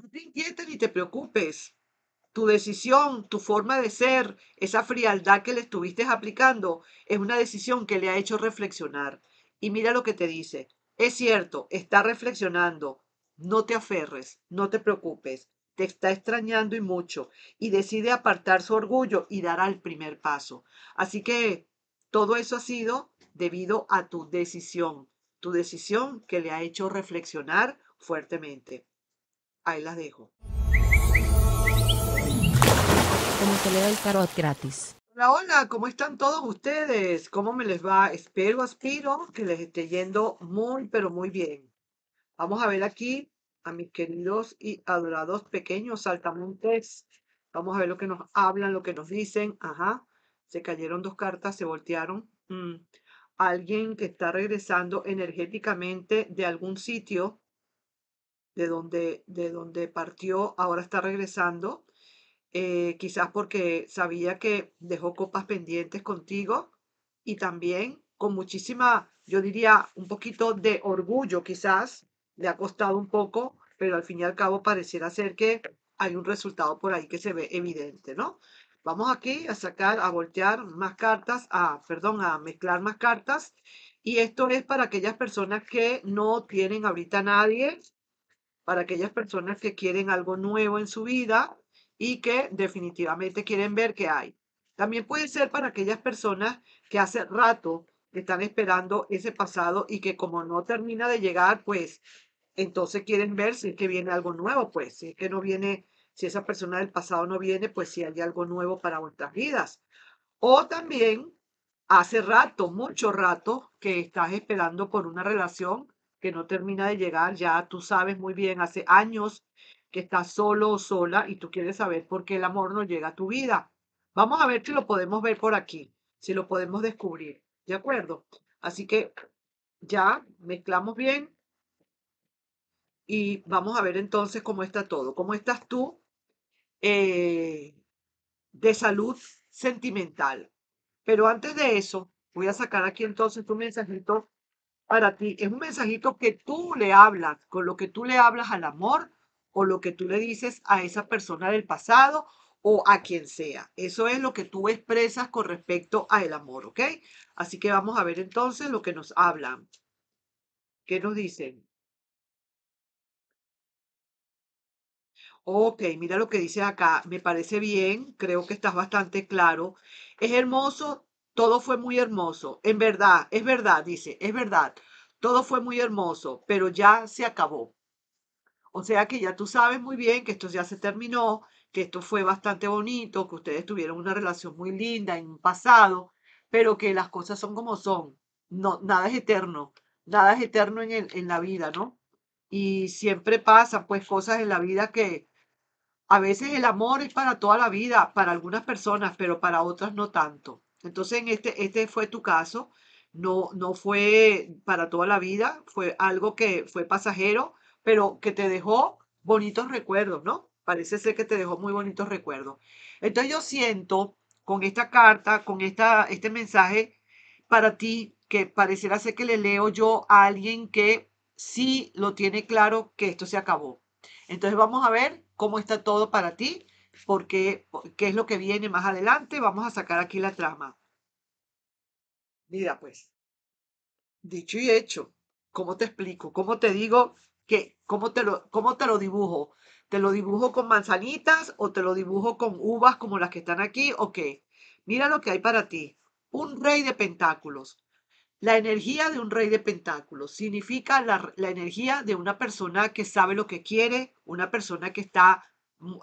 No te inquietes ni te preocupes. Tu decisión, tu forma de ser, esa frialdad que le estuviste aplicando, es una decisión que le ha hecho reflexionar. Y mira lo que te dice. Es cierto, está reflexionando. No te aferres, no te preocupes. Te está extrañando y mucho. Y decide apartar su orgullo y dar el primer paso. Así que todo eso ha sido debido a tu decisión. Tu decisión que le ha hecho reflexionar fuertemente. Ahí las dejo. Como se le da el tarot gratis. Hola, hola, ¿cómo están todos ustedes? ¿Cómo me les va? Espero, aspiro que les esté yendo muy, pero muy bien. Vamos a ver aquí a mis queridos y adorados pequeños saltamontes. Vamos a ver lo que nos hablan, lo que nos dicen. Ajá, se cayeron dos cartas, se voltearon. Mm. Alguien que está regresando energéticamente de algún sitio de donde, de donde partió, ahora está regresando, eh, quizás porque sabía que dejó copas pendientes contigo y también con muchísima, yo diría, un poquito de orgullo quizás, le ha costado un poco, pero al fin y al cabo pareciera ser que hay un resultado por ahí que se ve evidente, ¿no? Vamos aquí a sacar, a voltear más cartas, a, perdón, a mezclar más cartas. Y esto es para aquellas personas que no tienen ahorita nadie para aquellas personas que quieren algo nuevo en su vida y que definitivamente quieren ver qué hay. También puede ser para aquellas personas que hace rato están esperando ese pasado y que como no termina de llegar, pues entonces quieren ver si es que viene algo nuevo, pues si es que no viene, si esa persona del pasado no viene, pues si hay algo nuevo para vuestras vidas. O también hace rato, mucho rato, que estás esperando por una relación que no termina de llegar, ya tú sabes muy bien, hace años que estás solo o sola y tú quieres saber por qué el amor no llega a tu vida. Vamos a ver si lo podemos ver por aquí, si lo podemos descubrir, ¿de acuerdo? Así que ya mezclamos bien y vamos a ver entonces cómo está todo, cómo estás tú eh, de salud sentimental. Pero antes de eso, voy a sacar aquí entonces tu mensajito para ti. Es un mensajito que tú le hablas, con lo que tú le hablas al amor o lo que tú le dices a esa persona del pasado o a quien sea. Eso es lo que tú expresas con respecto al amor, ¿ok? Así que vamos a ver entonces lo que nos hablan. ¿Qué nos dicen? Ok, mira lo que dice acá. Me parece bien, creo que estás bastante claro. Es hermoso todo fue muy hermoso. En verdad, es verdad, dice, es verdad. Todo fue muy hermoso, pero ya se acabó. O sea que ya tú sabes muy bien que esto ya se terminó, que esto fue bastante bonito, que ustedes tuvieron una relación muy linda en un pasado, pero que las cosas son como son. No, nada es eterno, nada es eterno en, en la vida, ¿no? Y siempre pasan pues cosas en la vida que a veces el amor es para toda la vida, para algunas personas, pero para otras no tanto. Entonces, en este, este fue tu caso, no, no fue para toda la vida, fue algo que fue pasajero, pero que te dejó bonitos recuerdos, ¿no? Parece ser que te dejó muy bonitos recuerdos. Entonces yo siento con esta carta, con esta, este mensaje para ti, que pareciera ser que le leo yo a alguien que sí lo tiene claro que esto se acabó. Entonces vamos a ver cómo está todo para ti porque qué es lo que viene más adelante. Vamos a sacar aquí la trama. Mira, pues, dicho y hecho, ¿cómo te explico? ¿Cómo te digo que, cómo te lo, cómo te lo dibujo? ¿Te lo dibujo con manzanitas o te lo dibujo con uvas como las que están aquí? o qué? mira lo que hay para ti. Un rey de pentáculos. La energía de un rey de pentáculos significa la, la energía de una persona que sabe lo que quiere, una persona que está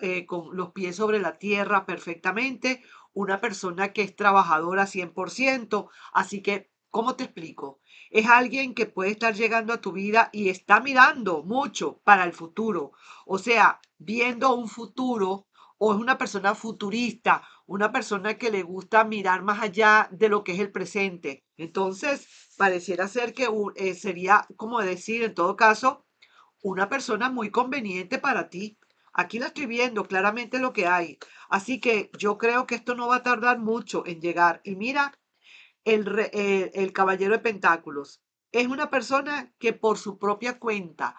eh, con los pies sobre la tierra perfectamente, una persona que es trabajadora 100%, así que, ¿cómo te explico? Es alguien que puede estar llegando a tu vida y está mirando mucho para el futuro, o sea, viendo un futuro o es una persona futurista, una persona que le gusta mirar más allá de lo que es el presente. Entonces, pareciera ser que eh, sería, como decir, en todo caso, una persona muy conveniente para ti. Aquí la estoy viendo claramente lo que hay. Así que yo creo que esto no va a tardar mucho en llegar. Y mira, el, caballero de pentáculos es una persona que por su propia cuenta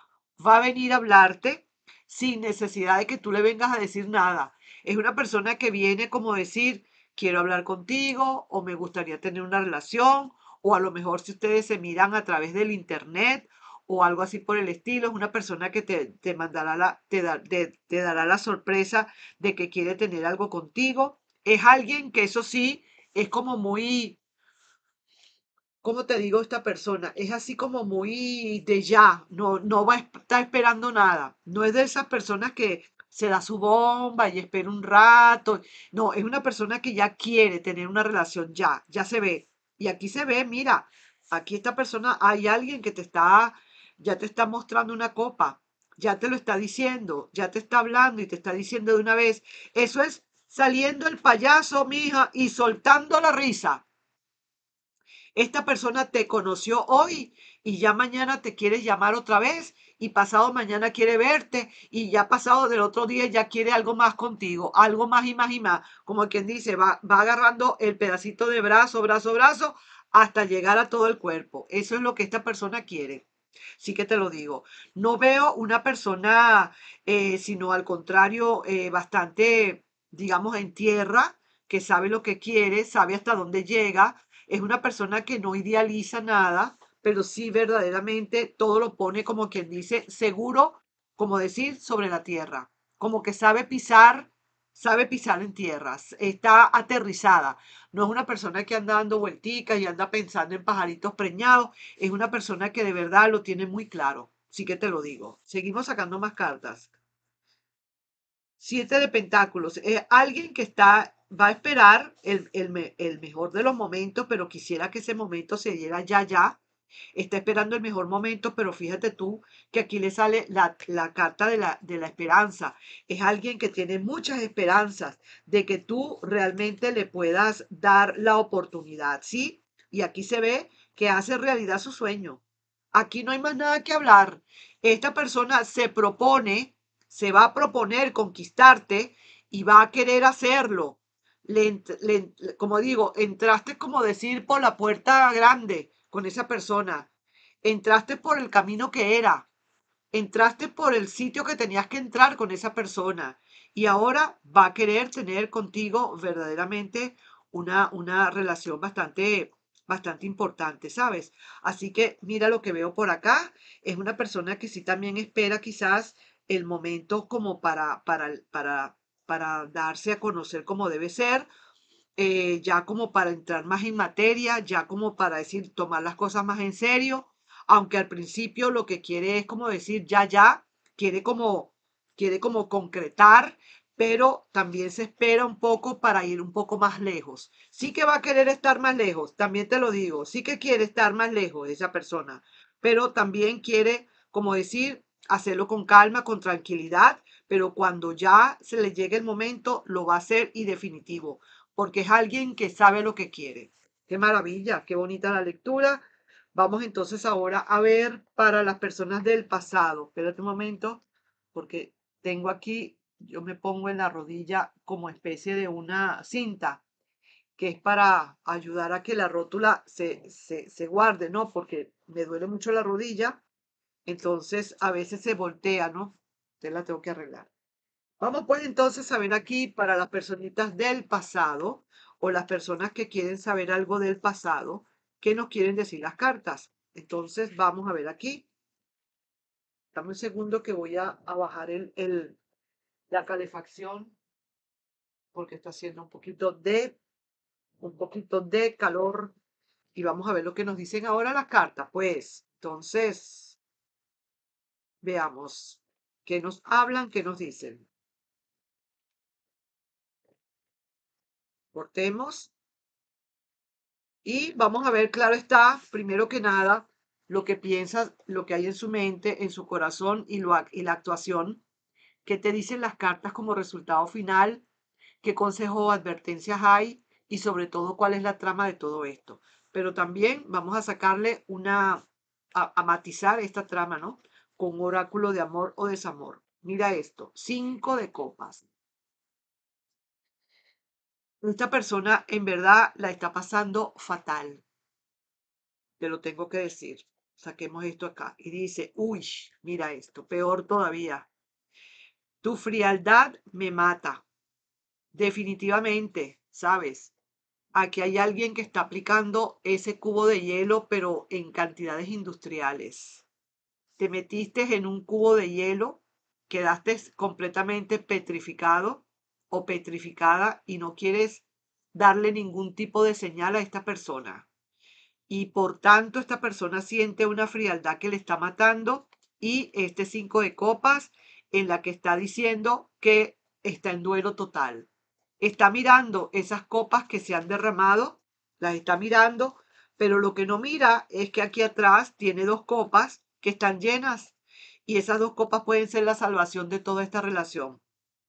va a venir a hablarte sin necesidad de que tú le vengas a decir nada. Es una persona que viene como decir, quiero hablar contigo o me gustaría tener una relación o a lo mejor si ustedes se miran a través del internet o algo así por el estilo, es una persona que te, te mandará la, te, dará la sorpresa de que quiere tener algo contigo. Es alguien que eso sí es como muy, ¿cómo te digo esta persona? Es así como muy de ya, no, no va a estar esperando nada. No es de esas personas que se da su bomba y espera un rato. No, es una persona que ya quiere tener una relación ya, ya se ve. Y aquí se ve, mira, aquí esta persona, hay alguien que te está ya te está mostrando una copa, ya te lo está diciendo, ya te está hablando y te está diciendo de una vez. Eso es saliendo el payaso, mija, y soltando la risa. Esta persona te conoció hoy y ya mañana te quiere llamar otra vez y pasado mañana quiere verte y ya pasado del otro día ya quiere algo más contigo, algo más y más y más. Como quien dice, va, va agarrando el pedacito de brazo, brazo, brazo hasta llegar a todo el cuerpo. Eso es lo que esta persona quiere. Sí que te lo digo. No veo una persona, eh, sino al contrario, eh, bastante, digamos, en tierra, que sabe lo que quiere, sabe hasta dónde llega. Es una persona que no idealiza nada, pero sí verdaderamente todo lo pone como quien dice, seguro, como decir, sobre la tierra. Como que sabe pisar sabe pisar en tierras, está aterrizada, no es una persona que anda dando vuelticas y anda pensando en pajaritos preñados, es una persona que de verdad lo tiene muy claro, sí que te lo digo. Seguimos sacando más cartas. Siete de Pentáculos, es eh, alguien que está, va a esperar el, el mejor de los momentos, pero quisiera que ese momento se diera ya, ya, Está esperando el mejor momento, pero fíjate tú que aquí le sale la, carta de la, esperanza. Es alguien que tiene muchas esperanzas de que tú realmente le puedas dar la oportunidad, ¿sí? Y aquí se ve que hace realidad su sueño. Aquí no hay más nada que hablar. Esta persona se propone, se va a proponer conquistarte y va a querer hacerlo. como digo, entraste como decir por la puerta grande, con esa persona, entraste por el camino que era, entraste por el sitio que tenías que entrar con esa persona y ahora va a querer tener contigo verdaderamente una, una relación bastante bastante importante, ¿sabes? Así que mira lo que veo por acá. Es una persona que sí también espera quizás el momento como para, para, para, para darse a conocer como debe ser eh, ya como para entrar más en materia, ya como para decir, tomar las cosas más en serio, aunque al principio lo que quiere es como decir, ya, ya, quiere como, quiere como concretar, pero también se espera un poco para ir un poco más lejos. Sí que va a querer estar más lejos, también te lo digo, sí que quiere estar más lejos esa persona, pero también quiere, como decir, hacerlo con calma, con tranquilidad, pero cuando ya se le llegue el momento, lo va a hacer y definitivo porque es alguien que sabe lo que quiere. Qué maravilla, qué bonita la lectura. Vamos entonces ahora a ver para las personas del pasado. Espérate un momento, porque tengo aquí, yo me pongo en la rodilla como especie de una cinta, que es para ayudar a que la rótula se, se, se guarde, ¿no? Porque me duele mucho la rodilla, entonces a veces se voltea, ¿no? Entonces la tengo que arreglar. Vamos pues entonces a ver aquí para las personitas del pasado o las personas que quieren saber algo del pasado, ¿qué nos quieren decir las cartas? Entonces vamos a ver aquí. Dame un segundo que voy a, bajar el, la calefacción porque está haciendo un poquito de un poquito de calor y vamos a ver lo que nos dicen ahora las cartas. Pues entonces veamos qué nos hablan, qué nos dicen. Cortemos. Y vamos a ver, claro está, primero que nada, lo que piensas, lo que hay en su mente, en su corazón y, la actuación. ¿Qué te dicen las cartas como resultado final? ¿Qué consejo o advertencias hay? Y sobre todo, ¿cuál es la trama de todo esto? Pero también vamos a sacarle una, a, a matizar esta trama, ¿no? Con oráculo de amor o desamor. Mira esto, cinco de copas esta persona en verdad la está pasando fatal. Te lo tengo que decir. Saquemos esto acá. Y dice, uy, mira esto, peor todavía. Tu frialdad me mata. Definitivamente, ¿sabes? Aquí hay alguien que está aplicando ese cubo de hielo, pero en cantidades industriales. Te metiste en un cubo de hielo, quedaste completamente petrificado o petrificada y no quieres darle ningún tipo de señal a esta persona. Y por tanto esta persona siente una frialdad que le está matando y este cinco de copas en la que está diciendo que está en duelo total. Está mirando esas copas que se han derramado, las está mirando, pero lo que no mira es que aquí atrás tiene dos copas que están llenas y esas dos copas pueden ser la salvación de toda esta relación.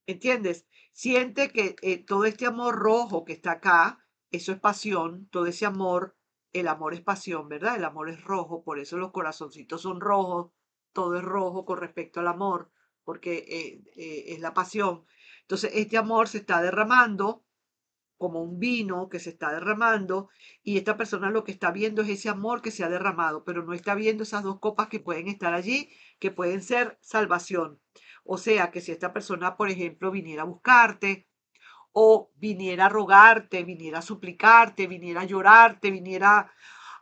¿Entiendes? Siente que eh, todo este amor rojo que está acá, eso es pasión, todo ese amor, el amor es pasión, ¿verdad? El amor es rojo, por eso los corazoncitos son rojos, todo es rojo con respecto al amor, porque eh, eh, es la pasión. Entonces, este amor se está derramando como un vino que se está derramando y esta persona lo que está viendo es ese amor que se ha derramado, pero no está viendo esas dos copas que pueden estar allí, que pueden ser salvación. O sea, que si esta persona, por ejemplo, viniera a buscarte o viniera a rogarte, viniera a suplicarte, viniera a llorarte, viniera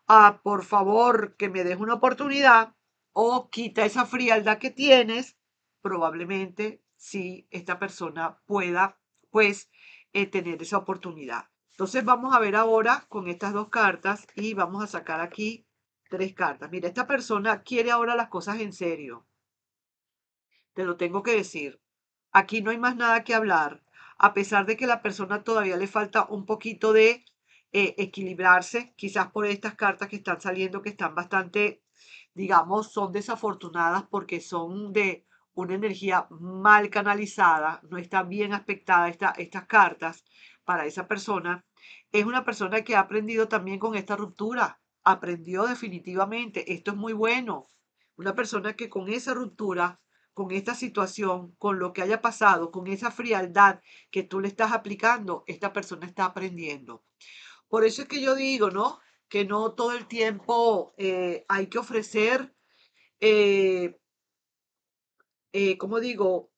a, por favor, que me des una oportunidad o quita esa frialdad que tienes, probablemente si esta persona pueda, pues, eh, tener esa oportunidad. Entonces vamos a ver ahora con estas dos cartas y vamos a sacar aquí tres cartas. Mira, esta persona quiere ahora las cosas en serio. Te lo tengo que decir. Aquí no hay más nada que hablar. A pesar de que a la persona todavía le falta un poquito de eh, equilibrarse, quizás por estas cartas que están saliendo, que están bastante, digamos, son desafortunadas porque son de una energía mal canalizada, no está bien aspectada estas cartas para esa persona, es una persona que ha aprendido también con esta ruptura, aprendió definitivamente, esto es muy bueno, una persona que con esa ruptura, con esta situación, con lo que haya pasado, con esa frialdad que tú le estás aplicando, esta persona está aprendiendo. Por eso es que yo digo, ¿no? Que no todo el tiempo eh, hay que ofrecer eh, eh, como digo,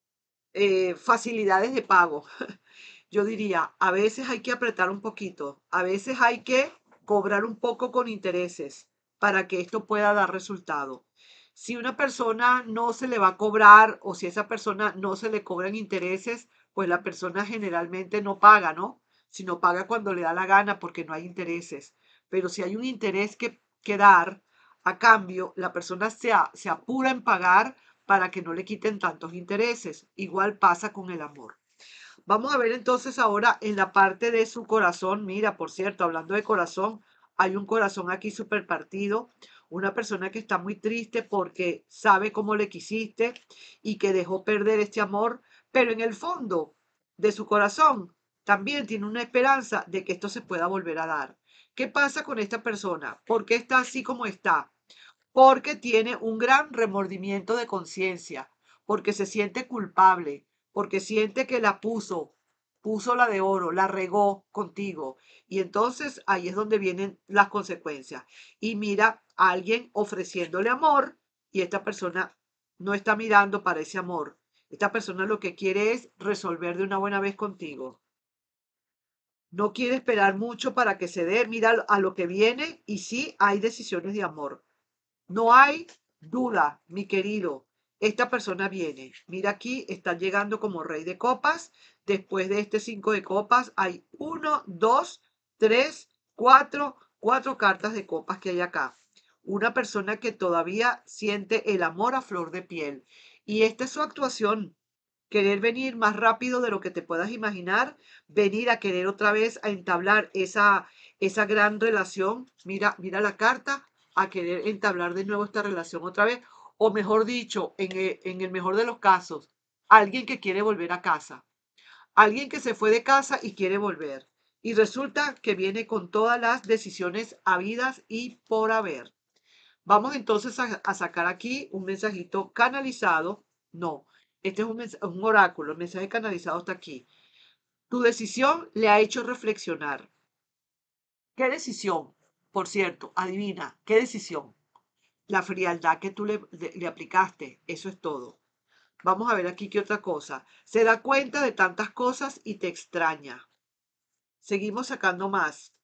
eh, facilidades de pago. Yo diría, a veces hay que apretar un poquito, a veces hay que cobrar un poco con intereses para que esto pueda dar resultado. Si una persona no se le va a cobrar o si esa persona no se le cobran intereses, pues la persona generalmente no paga, ¿no? Sino paga cuando le da la gana porque no hay intereses. Pero si hay un interés que, que dar, a cambio, la persona se, se apura en pagar para que no le quiten tantos intereses. Igual pasa con el amor. Vamos a ver entonces ahora en la parte de su corazón. Mira, por cierto, hablando de corazón, hay un corazón aquí súper partido. Una persona que está muy triste porque sabe cómo le quisiste y que dejó perder este amor, pero en el fondo de su corazón también tiene una esperanza de que esto se pueda volver a dar. ¿Qué pasa con esta persona? ¿Por qué está así como está? porque tiene un gran remordimiento de conciencia, porque se siente culpable, porque siente que la puso, puso la de oro, la regó contigo. Y entonces ahí es donde vienen las consecuencias. Y mira a alguien ofreciéndole amor y esta persona no está mirando para ese amor. Esta persona lo que quiere es resolver de una buena vez contigo. No quiere esperar mucho para que se dé, mira a lo que viene y sí hay decisiones de amor. No hay duda, mi querido, esta persona viene. Mira aquí, está llegando como rey de copas. Después de este cinco de copas hay uno, dos, tres, cuatro, cuatro cartas de copas que hay acá. Una persona que todavía siente el amor a flor de piel. Y esta es su actuación. Querer venir más rápido de lo que te puedas imaginar, venir a querer otra vez a entablar esa, esa gran relación. Mira, mira la carta, a querer entablar de nuevo esta relación otra vez, o mejor dicho, e, en el, mejor de los casos, alguien que quiere volver a casa, alguien que se fue de casa y quiere volver, y resulta que viene con todas las decisiones habidas y por haber. Vamos entonces a, sacar aquí un mensajito canalizado, no, este es un, un oráculo, el mensaje canalizado está aquí. Tu decisión le ha hecho reflexionar. ¿Qué decisión? Por cierto, adivina, ¿qué decisión? La frialdad que tú le, aplicaste, eso es todo. Vamos a ver aquí qué otra cosa. Se da cuenta de tantas cosas y te extraña. Seguimos sacando más.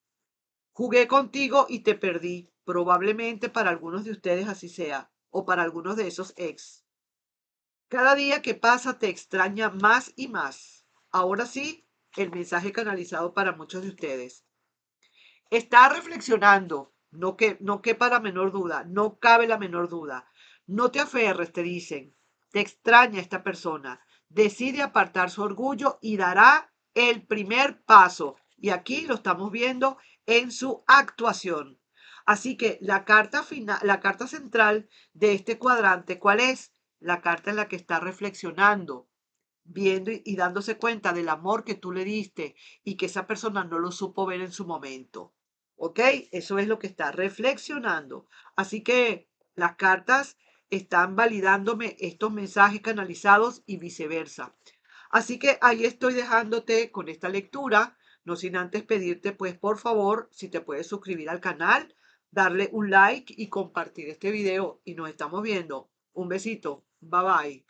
Jugué contigo y te perdí. Probablemente para algunos de ustedes así sea, o para algunos de esos ex. Cada día que pasa te extraña más y más. Ahora sí, el mensaje canalizado para muchos de ustedes está reflexionando, no, que, no quepa la menor duda, no cabe la menor duda. No te aferres, te dicen, te extraña esta persona, decide apartar su orgullo y dará el primer paso. Y aquí lo estamos viendo en su actuación. Así que la carta final, la carta central de este cuadrante, ¿cuál es? La carta en la que está reflexionando, viendo y dándose cuenta del amor que tú le diste y que esa persona no lo supo ver en su momento. ¿Ok? Eso es lo que está reflexionando. Así que las cartas están validándome estos mensajes canalizados y viceversa. Así que ahí estoy dejándote con esta lectura, no sin antes pedirte pues por favor si te puedes suscribir al canal, darle un like y compartir este video y nos estamos viendo. Un besito, bye bye.